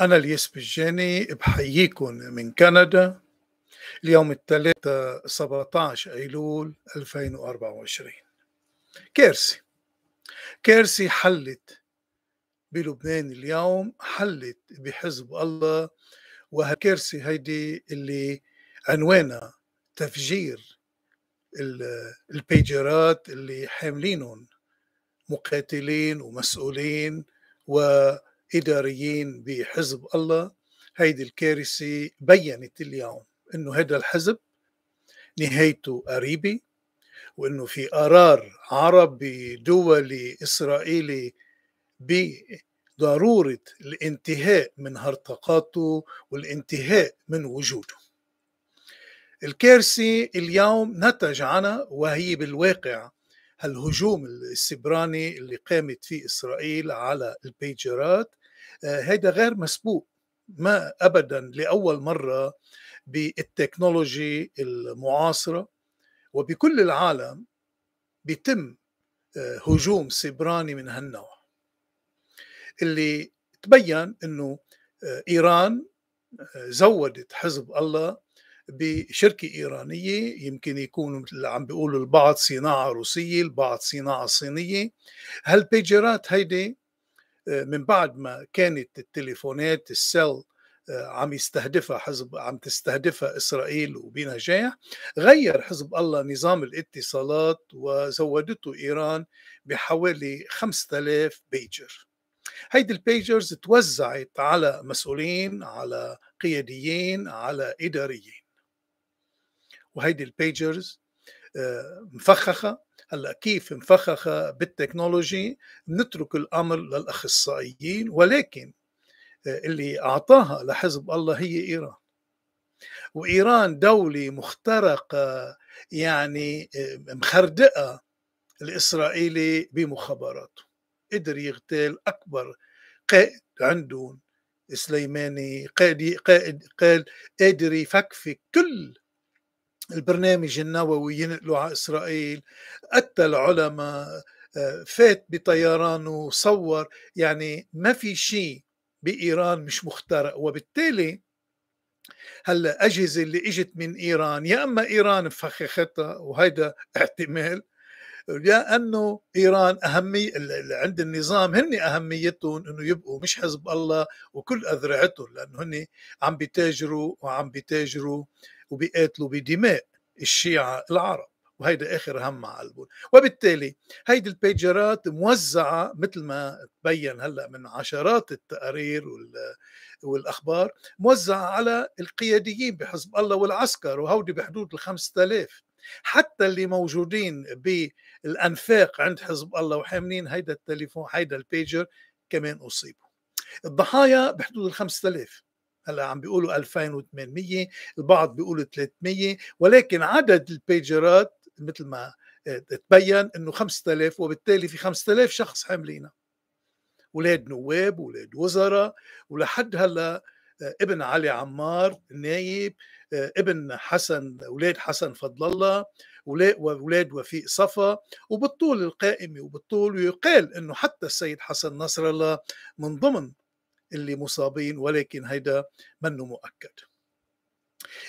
أنا الياس بجاني بحييكم من كندا اليوم الثلاثاء 17 أيلول 2024 كارثة كارثة حلت بلبنان اليوم حلت بحزب الله وهالكارثة هيدي اللي عنوانها تفجير البيجرات اللي حاملينهم مقاتلين ومسؤولين و إداريين بحزب الله هيدي الكارثة بيّنت اليوم أنه هذا الحزب نهايته قريبة وأنه في قرار عربي دولي إسرائيلي بضرورة الانتهاء من هرطقاته والانتهاء من وجوده الكارثة اليوم نتج عنها وهي بالواقع هالهجوم السبراني اللي قامت فيه إسرائيل على البيجرات هذا آه، غير مسبوق ما أبدا لأول مرة بالتكنولوجي المعاصرة وبكل العالم بيتم آه، هجوم سبراني من هالنوع اللي تبين انه آه، ايران زودت حزب الله بشركة إيرانية يمكن يكون مثل عم بيقولوا البعض صناعة روسية البعض صناعة صينية هالبيجرات هيدي آه، من بعد ما كانت التليفونات السل آه، عم يستهدفها حزب عم تستهدفها اسرائيل وبنجاح غير حزب الله نظام الاتصالات وزودته ايران بحوالي 5000 بيجر هيدي البيجرز توزعت على مسؤولين على قياديين على اداريين وهيدي البيجرز آه، مفخخه هلا كيف مفخخه بالتكنولوجي نترك الامر للاخصائيين ولكن آه، اللي اعطاها لحزب الله هي ايران وايران دوله مخترقه يعني آه، مخردقه الاسرائيلي بمخابراته قدر يغتال اكبر قائد عندهم سليماني قائد قائد قال قادر يفكفك كل البرنامج النووي ينقلوا على إسرائيل قتل علماء آه، فات بطيران وصور يعني ما في شيء بإيران مش مخترق وبالتالي هلا أجهزة اللي إجت من إيران يا أما إيران فخختها وهيدا احتمال يا انه ايران اهميه عند النظام هن اهميتهم انه يبقوا مش حزب الله وكل اذرعتهم لانه هن عم بيتاجروا وعم بيتاجروا آه وبيقاتلوا بدماء الشيعة العرب وهيدا اخر هم على البول وبالتالي هيدي البيجرات موزعه مثل ما تبين هلا من عشرات التقارير والاخبار موزعه على القياديين بحزب الله والعسكر وهودي بحدود ال 5000 حتى اللي موجودين بالانفاق عند حزب الله وحاملين هيدا التليفون هيدا البيجر كمان اصيبوا الضحايا بحدود ال 5000 هلا عم بيقولوا 2800 البعض بيقولوا 300 ولكن عدد البيجرات مثل ما آه، تبين انه 5000 وبالتالي في 5000 شخص حاملينها ولاد نواب ولاد وزراء ولحد هلا آه، ابن علي عمار نايب آه، ابن حسن اولاد حسن فضل الله ولاد وفيق صفا وبالطول القائمه وبالطول ويقال انه حتى السيد حسن نصر الله من ضمن اللي مصابين ولكن هيدا منه مؤكد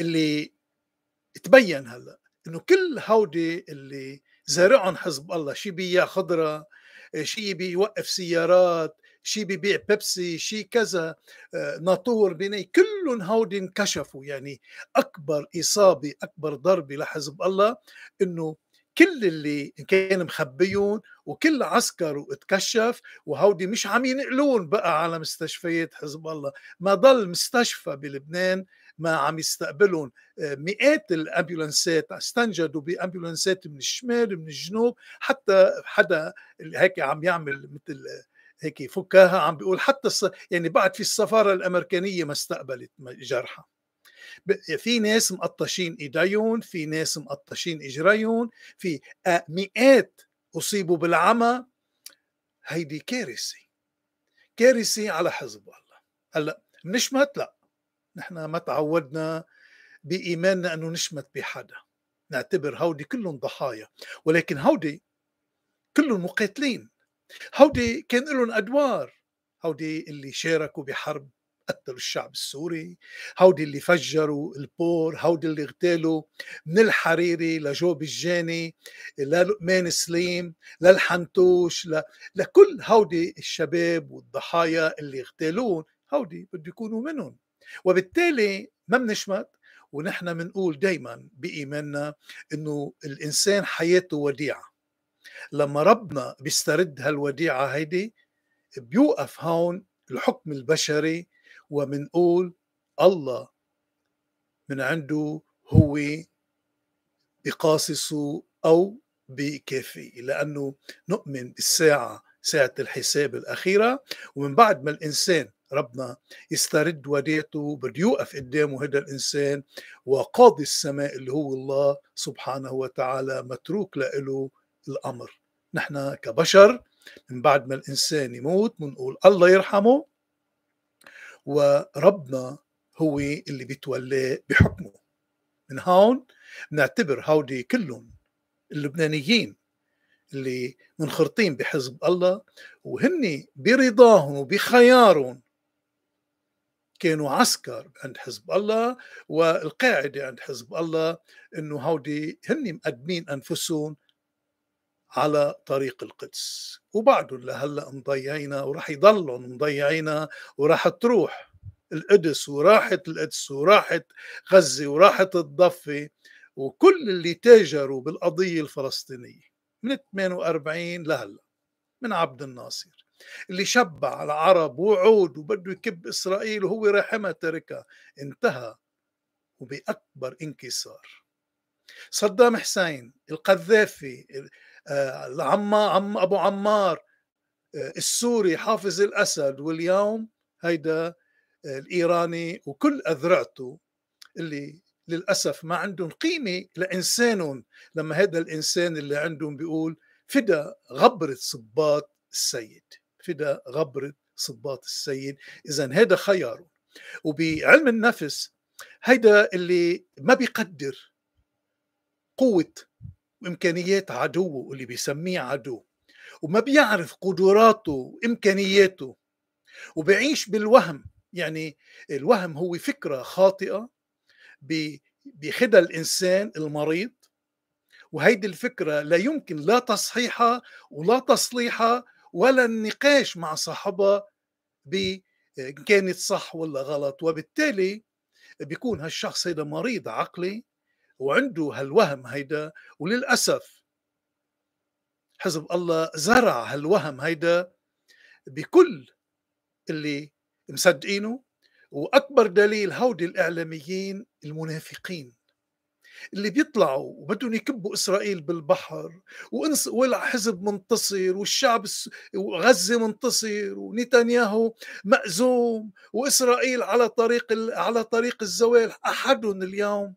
اللي تبين هلا انه كل هودي اللي زارعهم حزب الله شي بيع خضره شي بيوقف سيارات شي بيبيع بيبسي شي كذا آه، ناطور بني كلهم هودي انكشفوا يعني اكبر اصابه اكبر ضربه لحزب الله انه كل اللي كان مخبيون وكل عسكر وتكشف وهودي مش عم ينقلون بقى على مستشفيات حزب الله ما ضل مستشفى بلبنان ما عم يستقبلون آه، مئات الامبولانسات استنجدوا بامبولانسات من الشمال من الجنوب حتى حدا هيك عم يعمل مثل آه، هيك فكاهه عم بيقول حتى الص... يعني بعد في السفاره الامريكيه ما استقبلت جرحى في ناس مقطشين ايديهم في ناس مقطشين اجريهم في آه، مئات اصيبوا بالعمى هيدي كارثه كارثه على حزب الله هلا نشمت لا نحن ما تعودنا بايماننا انه نشمت بحدا نعتبر هودي كلهم ضحايا ولكن هودي كلهم مقاتلين هودي كان لهم ادوار هودي اللي شاركوا بحرب قتلوا الشعب السوري هودي اللي فجروا البور هودي اللي اغتالوا من الحريري لجوب الجاني للقمان سليم للحنتوش ل... لكل هودي الشباب والضحايا اللي اغتالون هودي بده يكونوا منهم وبالتالي ما بنشمت ونحن بنقول دايما بإيماننا أنه الإنسان حياته وديعة لما ربنا بيسترد هالوديعة هيدي بيوقف هون الحكم البشري ومنقول الله من عنده هو بقاصص أو بكافي لأنه نؤمن بالساعة ساعة الحساب الأخيرة ومن بعد ما الإنسان ربنا يسترد وديعته بده يوقف قدامه هذا الإنسان وقاضي السماء اللي هو الله سبحانه وتعالى متروك له الأمر نحن كبشر من بعد ما الإنسان يموت بنقول الله يرحمه وربنا هو اللي بيتولى بحكمه من هون بنعتبر هودي كلهم اللبنانيين اللي منخرطين بحزب الله وهن برضاهم وبخيارهم كانوا عسكر عند حزب الله والقاعدة عند حزب الله انه هودي هن مقدمين انفسهم على طريق القدس وبعدهم لهلا مضيعينا وراح يضلهم مضيعينا وراح تروح القدس وراحت القدس وراحت غزه وراحت الضفه وكل اللي تاجروا بالقضيه الفلسطينيه من 48 لهلا من عبد الناصر اللي شبع العرب وعود وبده يكب اسرائيل وهو رحمه تركها انتهى وباكبر انكسار صدام حسين القذافي آه، عما عم ابو عمار آه، السوري حافظ الاسد واليوم هيدا آه، الايراني وكل اذرعته اللي للاسف ما عندهم قيمه لانسانهم لما هذا الانسان اللي عندهم بيقول فدا غبره صباط السيد فدا غبره صباط السيد اذا هذا خياره وبعلم النفس هيدا اللي ما بيقدر قوه وامكانيات عدوه اللي بيسميه عدو وما بيعرف قدراته وامكانياته وبيعيش بالوهم يعني الوهم هو فكره خاطئه بخدا الانسان المريض وهيدي الفكره لا يمكن لا تصحيحها ولا تصليحها ولا النقاش مع صاحبها ب كانت صح ولا غلط وبالتالي بيكون هالشخص هذا مريض عقلي وعنده هالوهم هيدا وللأسف حزب الله زرع هالوهم هيدا بكل اللي مصدقينه واكبر دليل هودي الاعلاميين المنافقين اللي بيطلعوا وبدهم يكبوا اسرائيل بالبحر والع والحزب منتصر والشعب غزه منتصر ونتنياهو مأزوم واسرائيل على طريق على طريق الزوال احد اليوم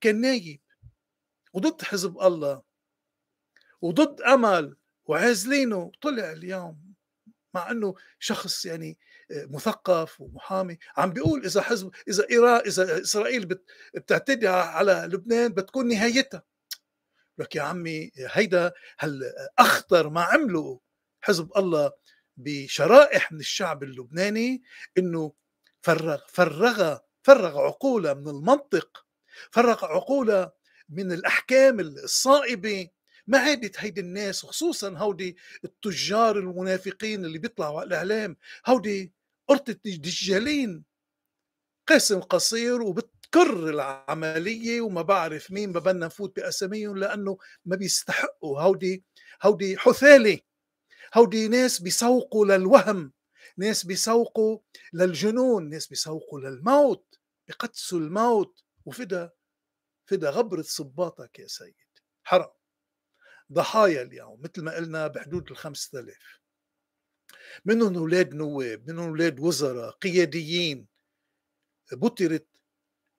كان نايب وضد حزب الله وضد امل وعازلينه طلع اليوم مع انه شخص يعني آه، مثقف ومحامي عم بيقول اذا حزب اذا إيران اذا اسرائيل بتعتدي على لبنان بتكون نهايتها لك يا عمي هيدا هالاخطر اخطر ما عمله حزب الله بشرائح من الشعب اللبناني انه فرغ فرغ فرغ عقوله من المنطق فرق عقولها من الاحكام الصائبه ما عادت هيدي الناس خصوصا هودي التجار المنافقين اللي بيطلعوا على الاعلام هودي قرطة دجالين قسم قصير وبتكر العملية وما بعرف مين ما بدنا نفوت بأساميهم لأنه ما بيستحقوا هودي هودي حثالة هودي ناس بيسوقوا للوهم ناس بيسوقوا للجنون ناس بيسوقوا للموت بقدسوا الموت وفدا فدا غبرة صباطك يا سيد حرام ضحايا اليوم مثل ما قلنا بحدود الخمسة آلاف منهم أولاد نواب منهم أولاد وزراء قياديين بطرت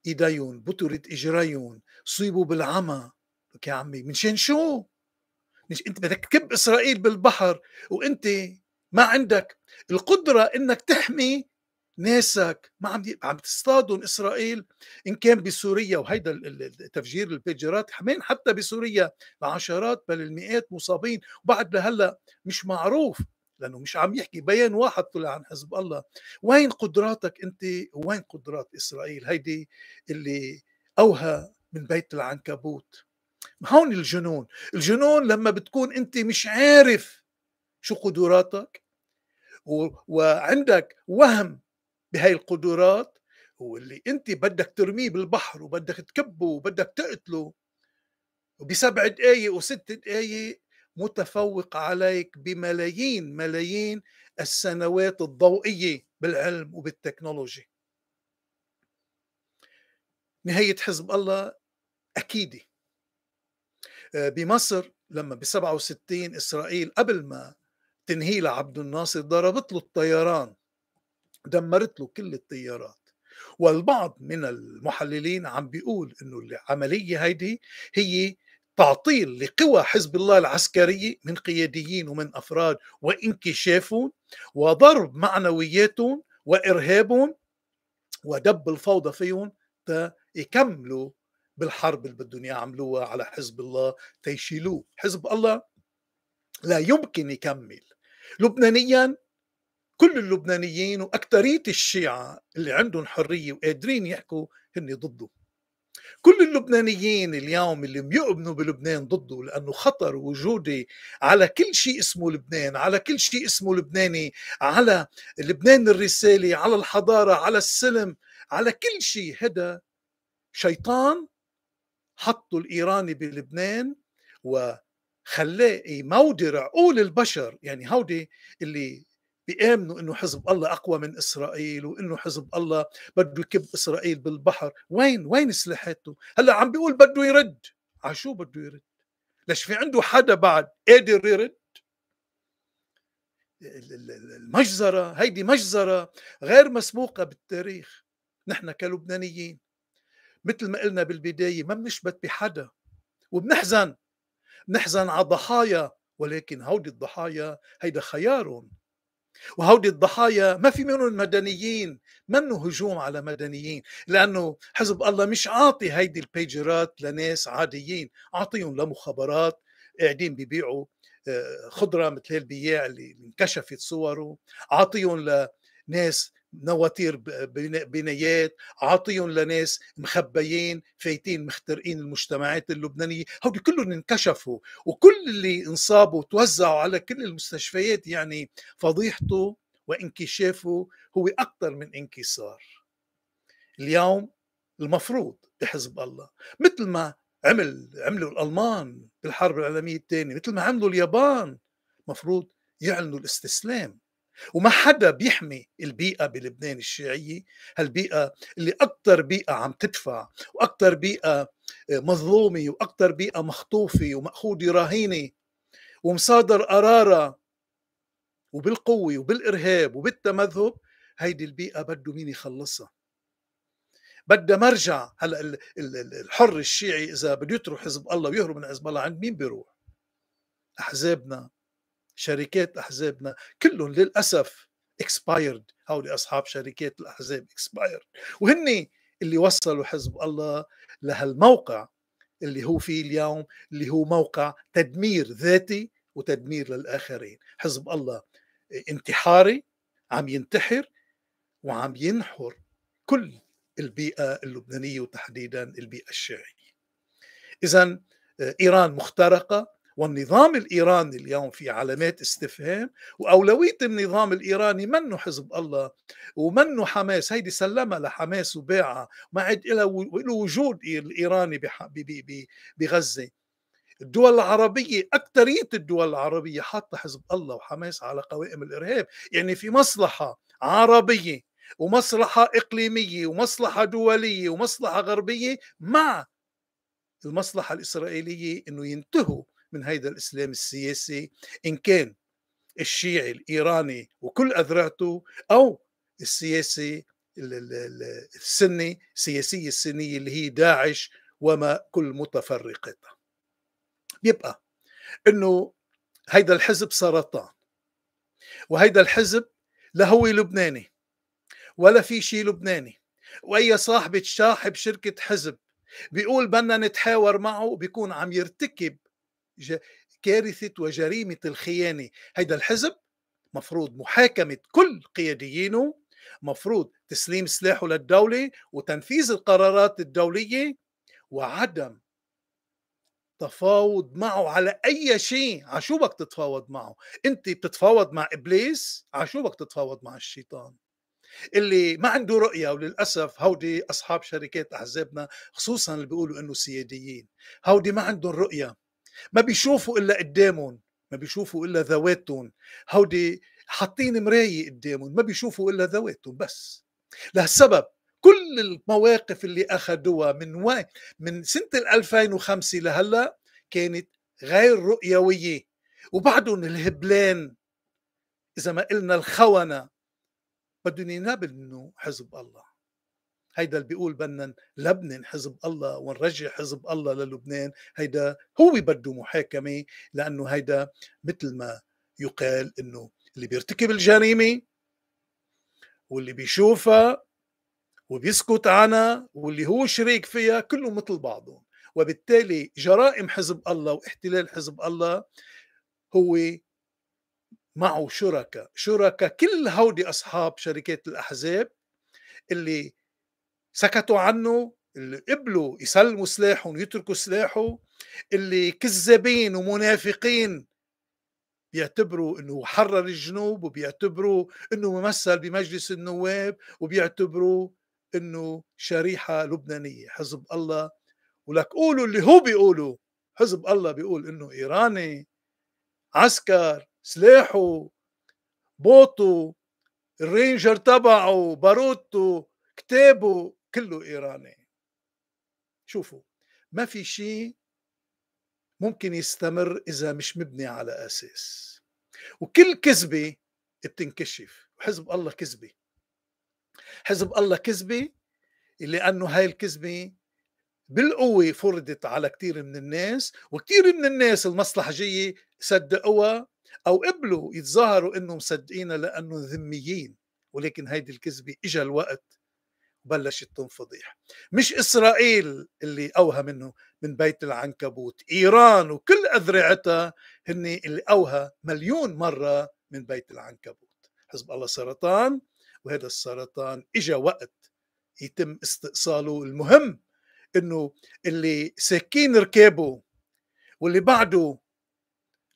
إيديهم بطرت إجريهم صيبوا بالعمى لك يا عمي من شان شو؟ مش انت بدك تكب اسرائيل بالبحر وانت ما عندك القدره انك تحمي ناسك ما عم عم تصطادهم اسرائيل ان كان بسوريا وهيدا التفجير البيجرات حمين حتى بسوريا العشرات بل المئات مصابين وبعد لهلا مش معروف لانه مش عم يحكي بيان واحد طلع عن حزب الله وين قدراتك انت وين قدرات اسرائيل هيدي اللي اوهى من بيت العنكبوت هون الجنون الجنون لما بتكون انت مش عارف شو قدراتك وعندك وهم بهاي القدرات هو اللي انت بدك ترميه بالبحر وبدك تكبه وبدك تقتله وبسبع دقايق وست دقايق متفوق عليك بملايين ملايين السنوات الضوئية بالعلم وبالتكنولوجيا نهاية حزب الله أكيدة آه، بمصر لما ب 67 إسرائيل قبل ما تنهي لعبد الناصر ضربت له الطيران دمرت له كل التيارات والبعض من المحللين عم بيقول انه العمليه هيدي هي تعطيل لقوى حزب الله العسكريه من قياديين ومن افراد وانكشافهم وضرب معنوياتهم وارهابهم ودب الفوضى فيهم تا يكملوا بالحرب اللي بدهم يعملوها على حزب الله تيشيلوه حزب الله لا يمكن يكمل لبنانيا كل اللبنانيين واكثريه الشيعة اللي عندهم حريه وقادرين يحكوا هن ضده كل اللبنانيين اليوم اللي بيؤمنوا بلبنان ضده لانه خطر وجودي على كل شيء اسمه لبنان، على كل شيء اسمه لبناني، على لبنان الرساله، على الحضاره، على السلم، على كل شيء هذا شيطان حطه الايراني بلبنان وخلاه يمودر عقول البشر، يعني هودي اللي بيامنوا انه حزب الله اقوى من اسرائيل وانه حزب الله بده يكب اسرائيل بالبحر وين وين سلاحاته هلا عم بيقول بده يرد على شو بده يرد ليش في عنده حدا بعد قادر يرد المجزرة هيدي مجزرة غير مسبوقة بالتاريخ نحن كلبنانيين مثل ما قلنا بالبداية ما بنشبت بحدا وبنحزن بنحزن على ضحايا ولكن هودي الضحايا هيدا خيارهم وهودي الضحايا ما في منهم مدنيين منه هجوم على مدنيين لانه حزب الله مش عاطي هيدي البيجرات لناس عاديين عاطيهم لمخابرات قاعدين بيبيعوا آه، خضره مثل البياع اللي انكشفت صوره عاطيهم لناس نواتير بنايات عاطيهم لناس مخبيين فايتين مخترقين المجتمعات اللبنانيه هو كلهم انكشفوا وكل اللي انصابوا توزعوا على كل المستشفيات يعني فضيحته وانكشافه هو اكثر من انكسار اليوم المفروض بحزب الله مثل ما عمل عملوا الالمان بالحرب العالميه الثانيه مثل ما عملوا اليابان مفروض يعلنوا الاستسلام وما حدا بيحمي البيئة بلبنان الشيعية هالبيئة اللي أكثر بيئة عم تدفع وأكثر بيئة آه، مظلومة وأكثر بيئة مخطوفة ومأخوذة رهينة ومصادر قرارة وبالقوة وبالإرهاب وبالتمذهب هيدي البيئة بده مين يخلصها بدها مرجع هلا الحر الشيعي اذا بده يترك حزب الله ويهرب من حزب الله عند مين بيروح؟ احزابنا شركات احزابنا كلهم للاسف اكسبايرد هؤلاء اصحاب شركات الاحزاب اكسبايرد وهن اللي وصلوا حزب الله لهالموقع اللي هو فيه اليوم اللي هو موقع تدمير ذاتي وتدمير للاخرين حزب الله انتحاري عم ينتحر وعم ينحر كل البيئه اللبنانيه وتحديدا البيئه الشيعيه اذا آه، ايران مخترقه والنظام الإيراني اليوم في علامات استفهام وأولوية النظام الإيراني منه حزب الله ومنه حماس هيدي سلمها لحماس وباعها ما عاد له وجود الإيراني بغزة الدول العربية أكثرية الدول العربية حاطة حزب الله وحماس على قوائم الإرهاب يعني في مصلحة عربية ومصلحة إقليمية ومصلحة دولية ومصلحة غربية مع المصلحة الإسرائيلية أنه ينتهوا من هيدا الاسلام السياسي ان كان الشيعي الايراني وكل اذرعته او السياسي السني السياسية السنية اللي هي داعش وما كل متفرقاتها بيبقى انه هيدا الحزب سرطان وهيدا الحزب لا هو لبناني ولا في شيء لبناني واي صاحب صاحب شركة حزب بيقول بدنا نتحاور معه بيكون عم يرتكب كارثة وجريمة الخيانة هيدا الحزب مفروض محاكمة كل قياديينه مفروض تسليم سلاحه للدولة وتنفيذ القرارات الدولية وعدم تفاوض معه على أي شيء عشو بدك تتفاوض معه أنت بتتفاوض مع إبليس عشو بدك تتفاوض مع الشيطان اللي ما عنده رؤية وللأسف هودي أصحاب شركات أحزابنا خصوصا اللي بيقولوا أنه سياديين هودي ما عندهم رؤية ما بيشوفوا الا قدامهم ما بيشوفوا الا ذواتهم هودي حاطين مرايه قدامهم ما بيشوفوا الا ذواتهم بس لهالسبب كل المواقف اللي اخذوها من وين من سنه 2005 لهلا كانت غير رؤيويه وبعدهم الهبلان اذا ما قلنا الخونه بدهم ينابلوا حزب الله هيدا اللي بيقول بدنا لبنان حزب الله ونرجع حزب الله للبنان هيدا هو بده محاكمه لانه هيدا مثل ما يقال انه اللي بيرتكب الجريمه واللي بيشوفها وبيسكت عنها واللي هو شريك فيها كله مثل بعضهم وبالتالي جرائم حزب الله واحتلال حزب الله هو معه شركة شركة كل هودي أصحاب شركات الأحزاب اللي سكتوا عنه اللي قبلوا يسلموا سلاحهم ويتركوا سلاحه اللي كذابين ومنافقين بيعتبروا انه حرر الجنوب وبيعتبروا انه ممثل بمجلس النواب وبيعتبروا انه شريحه لبنانيه حزب الله ولك قولوا اللي هو بيقولوا حزب الله بيقول انه ايراني عسكر سلاحه بوطه الرينجر تبعه باروته كتابه كله ايراني شوفوا ما في شيء ممكن يستمر اذا مش مبني على اساس وكل كذبه بتنكشف وحزب الله كذبه حزب الله كذبه لانه هاي الكذبه بالقوه فرضت على كثير من الناس وكثير من الناس المصلحجيه صدقوها او قبلوا يتظاهروا انهم مصدقينها لانهم ذميين ولكن هيدي الكذبه اجى الوقت بلشت تنفضيح مش إسرائيل اللي أوهى منه من بيت العنكبوت إيران وكل أذرعتها هن اللي أوهى مليون مرة من بيت العنكبوت حزب الله سرطان وهذا السرطان إجا وقت يتم استئصاله المهم انه اللي ساكين ركابه واللي بعده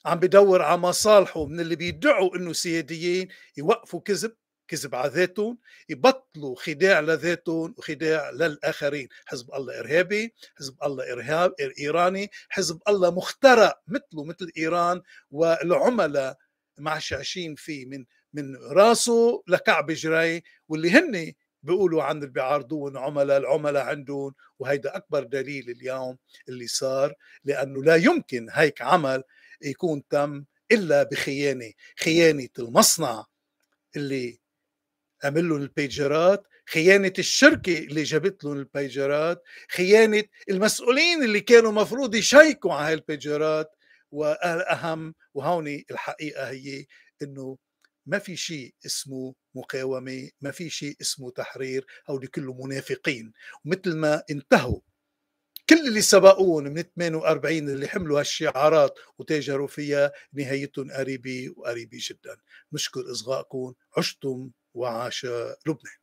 عم بدور على مصالحه من اللي بيدعوا انه سياديين يوقفوا كذب كذب على ذاتهم يبطلوا خداع لذاتهم وخداع للآخرين حزب الله إرهابي حزب الله إرهاب إيراني حزب الله مخترع مثله مثل إيران والعملاء معشعشين فيه من من راسه لكعب جري واللي هن بيقولوا عن اللي بيعارضون عملاء العملاء عندهم وهيدا اكبر دليل اليوم اللي صار لانه لا يمكن هيك عمل يكون تم الا بخيانه خيانه المصنع اللي عمل لهم البيجرات خيانة الشركة اللي جابت لهم البيجرات خيانة المسؤولين اللي كانوا مفروض يشيكوا على هالبيجرات والأهم وهون الحقيقة هي أنه ما في شيء اسمه مقاومة ما في شيء اسمه تحرير هول كله منافقين ومثل ما انتهوا كل اللي سبقون من 48 اللي حملوا هالشعارات وتاجروا فيها نهايتهم قريبة وقريبة جدا بشكر إصغائكم عشتم وعاش لبنان